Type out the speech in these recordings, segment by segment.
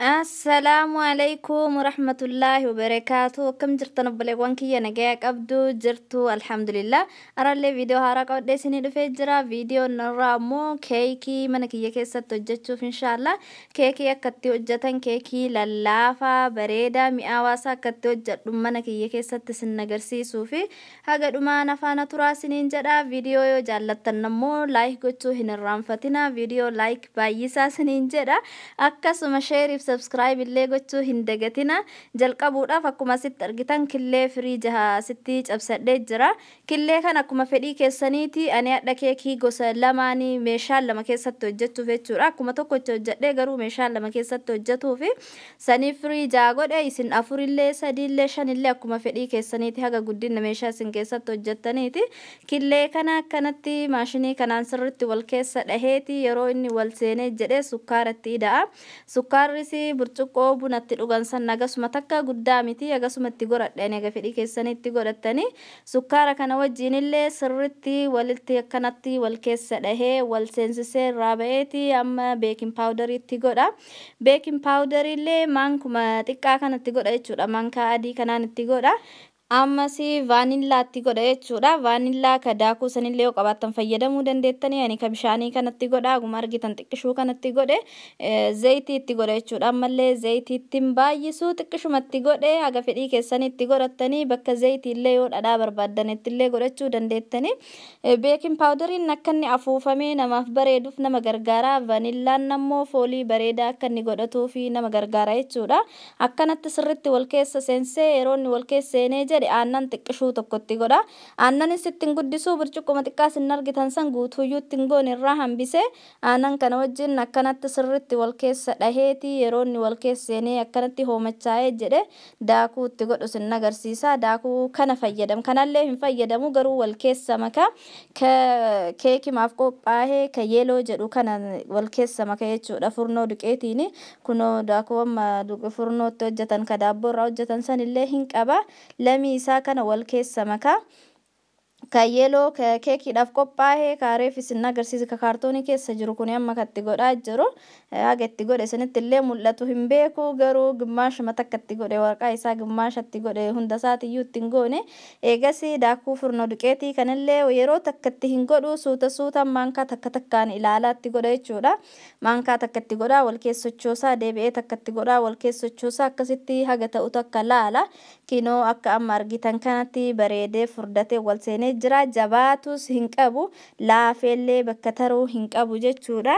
Assalaamu alaikum rahmatullahi wabarakaatu akkam jirtan obboleewwan kiyya nagayaa qabdu jirtu alhamdulillah araallee viidiyoo haaraa qabadhee isinii dhufee jira viidiyoon irraa ammoo keekii mana kiyya keessatti hojjechuuf inshaallah keekii akka hojjetan keekii lallaafaa bareedaa mi'aawaasaa akka itti hojjedhu mana kiyya keessatti isin agarsiisuu haga dhumaan afaana turaa isiniin jedha viidiyoo yoo jaallattan ammoo laayik gochuu hin irraanfatina viidiyoo laayik baay'isaa isiniin jedha akkasuma sheeriif sabskraayibillee gochuu hin dagatina jalqabuudhaaf akkuma asitti argitan killee firii jaha asitti cabsadhee jira killee kan akkuma fedhii keessaniiti ani hadha gosa lamaanii meeshaan lama keessatti jechuudha akkuma hojjedhee garuu meeshaan lama keessatti sanii firii godhe isin afurillee akkuma fedhii keessaniiti guddinna meeshaa isin keessatti killee kana akkanatti maashinii kanaan sirritti wal keessa dhaheeti yeroo inni wal seenee jedhee sukkaara itti hidha'a burcuqqoo bunatti dhugan san akkasuma takka guddaa miti akkasuma itti godhadhanii aga fedhii keessanii itti godhattanii sukkaara kana wajjin illee sirritti walitti akkanatti wal keessa dhahee wal seensisee irraa ba'eeti amma beekin itti godha beekin paawudarii illee mankuma xiqqaa kanatti godha jechuudha mankaa adii kanaan itti godha Ammasii vaanillaatti godha jechuudha. Vaanillaa ka daakuu sanillee yoo fayyadamuu dandeettanii. Ani ka bishaanii kanatti godha. Aguma argitan xiqqishuu kanatti godhe eh, zayitii itti godha jechuudha. Ammallee zayitii ittiin xiqqishumatti godhe haga fedhii keessanitti godhattanii bakka zayitii yoo dhadhaa barbaaddanetti illee godhachuu dandeettanii. Eh, Beekin paawudariin akka inni afuufamee namaaf bareeduuf nama gargaara. Vaanillaan ammoo foolii bareedaa akka inni nama gargaara jechuudha. Akkanatti sirritti wal seensee yeroo inni wal keessa jedhe aannan xiqqishuu tokkotti godha. Aannanis ittiin guddisuu burcuqquma xiqqaa sin argitan san guutuuyyuu ittiin goon irraa hambise aannan kana wajjin akkanatti sirritti wal keessa dhaheeti yeroo inni keessa seenee akkanatti hoomachaa'ee jedhe daakuu itti godhu sin Daakuu kana fayyadamu kanallee hin fayyadamu garuu keessa makaa keekimaaf qophaa'ee ka yeeloo jedhu kana wal furnootti hojjetan ka hojjetan sanillee hin qaba isaa kana wal keessa makaa kan yeeloo ka keekiidhaaf qophaa'e ka reefis inni agarsiisa ka kaartoonii keessa jiru kun amma katti godhaa jiru haga itti godhe sanitti illee mul'atu hin beeku garuu gimmaasha mata akkatti godhe warqaa isaa gimmaashatti godhe hunda isaati iyyuu itti hin goone eegas daakuu furnoo duqeetii kanillee yeroo takkatti hin godhu suuta suuta maankaa takka takkaan ilaalaatti godha jechuudha maankaa takkatti godhaa wal keessochoosaa deebi'ee takkatti godhaa wal keessochoosaa akkasitti haga ta'u takka laala kinoo akka amma argitan kanatti bareedee furdatee wal seenee jira jabaatus hin qabu laafellee bakka taruu hin qabu jechuudha.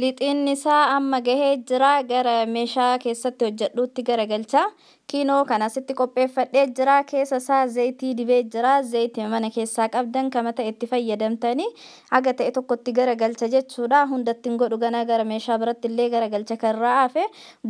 lixiinni isaa amma gahee jira gara meeshaa keessatti hojjedhuutti garagalcha. Kiinoo kanasitti qopheeffadhee jira. Keessa isaa zayitii dibee jira. Zayitii mana keessaa qabdan kama ta'e itti fayyadamtanii haga ta'e tokkotti garagalcha jechuudha. Hundatti hin ganaa gara meeshaa biratti illee garagalcha kan ra'aafe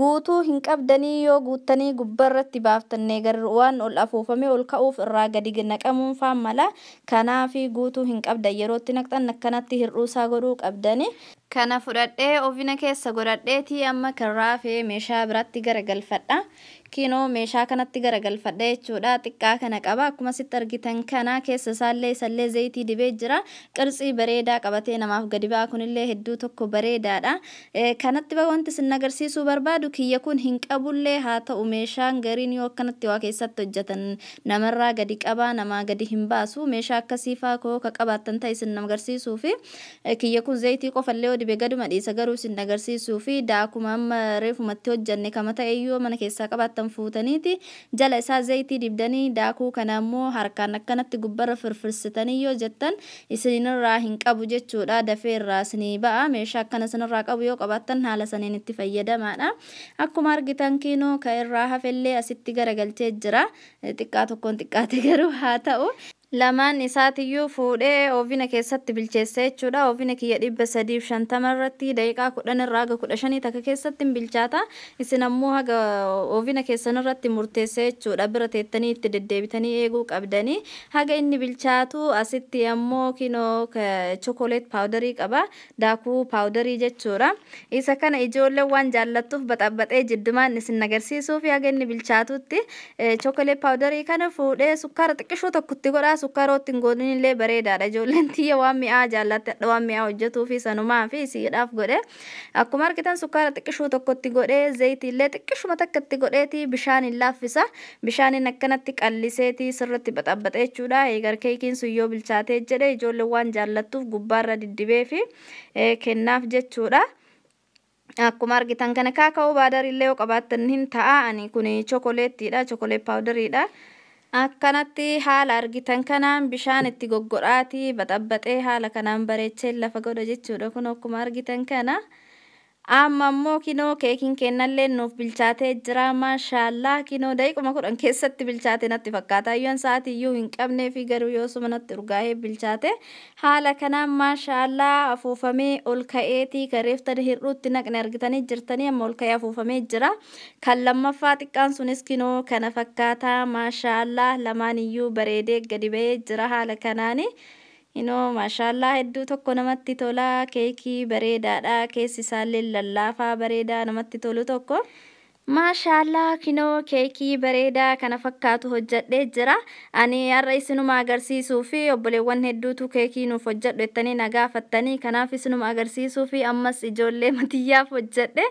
guutuu hin qabdanii yoo guuttanii gubbaarratti baaftannee garuu waan ol afuufame ol ka'uuf irraa gadi naqamuun faan mala. Kanaaf guutuu hin qabdan yerootti naqxan akkanatti hir'uusaa godhuu qabdani. Kana fudhadhee ofina keessa godhadheetii amma kan raafee meeshaa biraatti garagalfadha. kiinoo meeshaa kanatti garagalfadha jechuudha xiqqaa kana qaba akkuma sitti argitan kana keessa isaallee isallee zayitii dibee jira qirxii bareedaa qabatee namaaf gadi ba'a kunillee hedduu tokko bareedaadha kanatti sin agarsiisuu barbaadu kiyya kun hin qabullee haa ta'u meeshaan gariin waa keessatti hojjetan namarraa gadi qabaa nama gadi hin baasu meeshaa akkasiifaa koo ka qabaattan ta'e sin agarsiisuu fi kiyya kun zayitii qofallee dibee gaduma dhiisa garuu sin agarsiisuu fi daakuma amma reefumatti hojjanne kama ta'e mana keessaa qabaattan afurtan fuutaniiti jala isaa zayitii dibdanii daakuu kanammoo harkaan akkanatti gubbarra firfirsitanii yoo jettan isinirraa hin qabu jechuudha dafeerraa isinii ba'a meeshaa akkana isinirraa qabu yoo qabaattan haala saniin itti fayyadamaadha akkuma argitan kiinoo ka irraa hafellee asitti garagalchee jira xiqqaa tokkoon xiqqaate garuu haa ta'u lamaan isaatiiyyuu fuudhee oofina keessatti bilcheesse jechuudha. Oofina kiyya dhibba sadiif shantama irratti daqiiqaa kudhan irraa haga kudha shanii takka keessatti bilchaata. Isin ammoo haga oofina keessan irratti murteesse jechuudha. Bira teettanii itti deddeebitanii eeguu qabdanii. Haga inni bilchaatu asitti ammoo kinoo chokoleet paawudarii qaba. Daakuu paawudarii jechuudha. Isa kana ijoollee waan jaallattuuf baxabbaxee jiddumaan isin agarsiisuuf haga inni bilchaatutti eh, chokoleet paawudarii kana fuudhee sukkaara xiqqishuu tokkotti godhaa sukkarootti hin godhin illee bareedaadha ijoolleen xiyya waan mi'aa jaallatadha waan mi'aa hojjetuu fi sanumaa fi siidhaaf godhe akkuma argitan sukkaara xiqqishuu tokkotti godhee zayitii illee xiqqishuma takka itti godheeti bishaan hin laaffisa bishaanin akkanatti qalliseeti sirratti baxabaxee jechuudha eegar sun yoo bilchaate jedhe ijoolleen waan jaallattuuf gubbaarra diddibee fi kennaaf jechuudha. Akkuma argitan kana kaaka'uu baadarillee yoo qabaatan hin ta'a. kun chokoleettiidha. Chokoleet paawudariidha. Akkanatti haala argitan kanaan bishaan itti goggodhaatii baxabbaxee haala kanaan bareechee lafa godha jechuudha. Kun akkuma argitan kana Amma immoo kinoo keekiin kennallee nuuf bilchaatee jira. Maashaallah kinoo daqiiquma kudhan keessatti bilchaate natti fakkaata. Hayyoon sa'aatii iyyuu hin qabnee fi garuu yoosuma natti urgaa'ee bilchaate. Haala kanaan maashaallah afuufamee ol ka'eetii gareeftan hir'uutti naqne argitanii jirtanii amma ol ka'ee afuufamee jira. Kan lammaffaa xiqqaan sunis kinoo kana fakkaata. Maashaallah lamaan iyyuu bareedee gadi ba'ee jira haala kanaani. Inoo maashaallaa hedduu tokko namatti tolaa keekii da, keessi isaallee lallaafaa bareedaa namatti tolu tokko. Maashaalaa kinoo keekii bareedaa kana fakkaatu hojjadhee jira. Ani har'a isinuma agarsiisuu fi obboleewwan hedduutu keekii nuuf hojjadhu jettanii na gaafattanii. Kanaaf isinuma agarsiisuu fi ammas ijoollee matiyyaaf hojjadhe.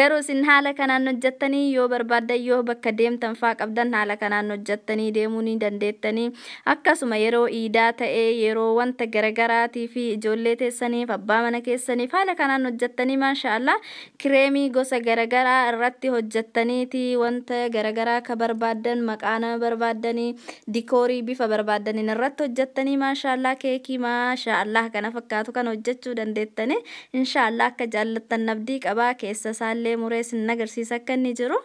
Garuu isin haala kanaan hojjattanii yoo barbaaddan yoo bakka deemtan faa qabdan haala kanaan hojjattanii deemuu ni dandeettanii. Akkasuma yeroo iidaa ta'ee yeroo wanta garaagaraatii fi ijoollee keessaniif abbaa mana keessaniif haala kanaan hojjattanii maashaallah kireemii gosa garaagaraa irratti hojjattu. jettaniitii wanta garagaraa ka barbaadan maqaa nama barbaadanii dikoorii bifa barbaadaniin irratti hojjettanii maashaallaa keekii maashaallaa kana fakkaatu kan hojjechuu dandeettanii inshaallah akka jaallattan nabdii qabaa keessa isaallee mureessin agarsiisa akka inni jiru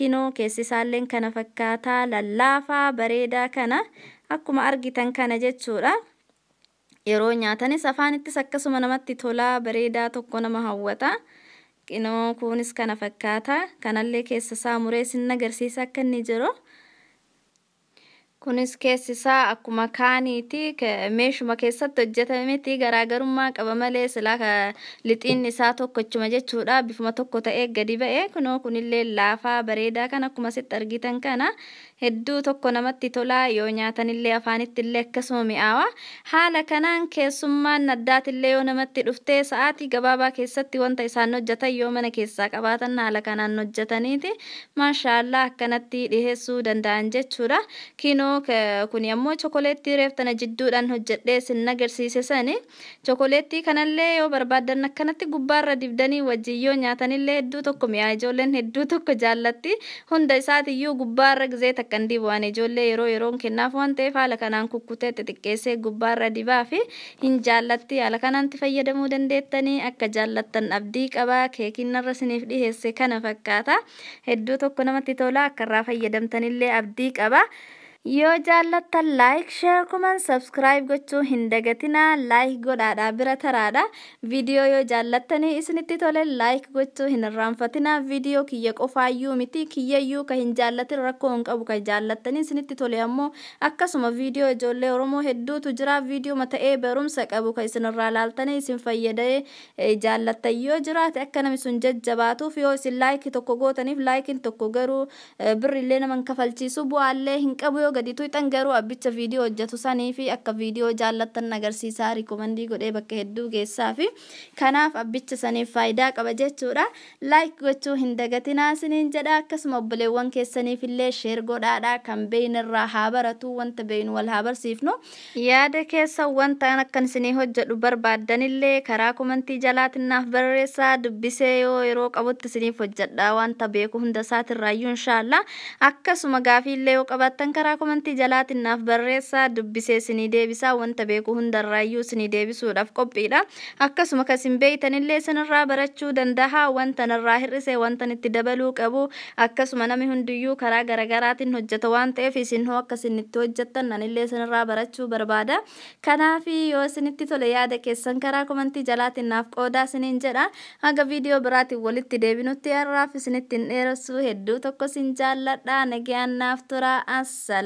kinoo keessi isaallee kana fakkaataa lallaafaa bareedaa kana akkuma argitan kana jechuudha. Yeroo nyaatanis afaanittis akkasuma namatti tolaa bareedaa tokko nama hawwata. Qinoo kunis kana fakkaata. Kanallee keessa isaa muree isin agarsiisa akka inni jiru. Kunis keessi isaa akkuma kaaniiti meeshuma keessatti hojjetameti garaagarummaa qaba malee silaa lixiin isaa tokkochuma jechuudha bifuma tokko ta'ee gadi ba'e kunoo kunillee laafaa bareedaa kan akkuma sitti argitan kana hedduu tokko namatti tolaa yoo nyaatanillee afaanittillee akkasuma mi'aawa haala kanaan keessummaan addaatillee yoo namatti dhuftee sa'aatii gabaabaa keessatti wanta isaan hojjetan yoo mana keessaa qabaatan haala kanaan hojjetaniiti maashaallaa akkanatti dhiheessuu danda'an jechuudha kinoo kuni yemmuu chookoleettii reef tana jidduudhaan hojjedhee isin agarsiise sani kanallee yoo barbaadan akkanatti gubbaarra dibdanii wajjin yoo nyaatanillee hedduu tokko mi'aa ijoolleen hedduu tokko jaallatti hunda isaatiyyuu gubbaarra gizee takkan dibu'an ijoollee yeroo yeroon kennaaf waan haala kanaan kukkutee xixiqqeessee gubbaarra dibaa fi hin jaallatti haala kanaanti fayyadamuu dandeettanii akka jaallattan abdii qabaa keekiinarra isiniif dhiheesse kana fakkaata hedduu tokko namatti tolaa akkarraa fayyadamtanillee abdii qaba. yoo jaallattan laayik sheer kuman sabskiraayib gochuu hin dagatinaa laayik godhaadha bira taraadha viidiyoo yoo jaallattanii isinitti tole laayik gochuu hin irraanfatinaa viidiyoo kiyya qofaayyuu miti kiyyayyuu ka hin jaallatin rakkoo hin qabu ka jaallattanii isinitti tole ammoo akkasuma viidiyoo ijoollee oromoo hedduutu jira viidiyoo mata'ee barumsa qabu ka isinirraa laaltanii isin fayyadee jaallattan yoo jiraate akka nami sun jajjabaatuuf yoo isin laayik tokko gootaniif laayikiin tokko garuu birrillee naman kafalchiisu bu'aallee hin qabu yoo gaditu ixan garuu abbicha viidiyoo hojjetu sanii fi akka viidiyoo jaallattan agarsiisaa rikoomandii godhee bakka hedduu geessaa fi kanaaf abbicha saniif faayidaa qaba jechuudha. Laayik gochuu hin dagatinaa siniin jedha akkasuma obboleewwan keessaniif illee sheer godhaadha kan beeyin irraa haa baratu wanta beeyin wal haa barsiifnu. Yaada keessa wanta akkan isinii hojjedhu barbaaddanillee karaa komantii jalaatinnaaf barreessaa dubbisee yoo yeroo qabutti isiniif hojjedha wanta beeku hunda isaatirraayyuu inshaallah akkasuma gaafii illee yoo qabaattan karaa komantii jalaatinaaf barreessaa dubbisee sinii deebisaa wanta beeku hundarraayyuu sinii deebisuudhaaf qophiidha akkasuma kasin beeytanillee sinirraa barachuu danda'a wantanarraa hir'isee wantan itti dabaluu qabu akkasuma nami hundiyyuu karaa garagaraatiin hojjeta waan ta'eef isin hoo akkasin itti hojjetan nanillee sinirraa barachuu barbaada kanaaf yoo isinitti tole yaada keessan karaa komantii jalaatinaaf qoodaa siniin jedha haga viidiyoo biraatiin walitti deebinutti har'aaf isinittiin dheeressuu hedduu tokko sin jaalladha nagayaannaaf tura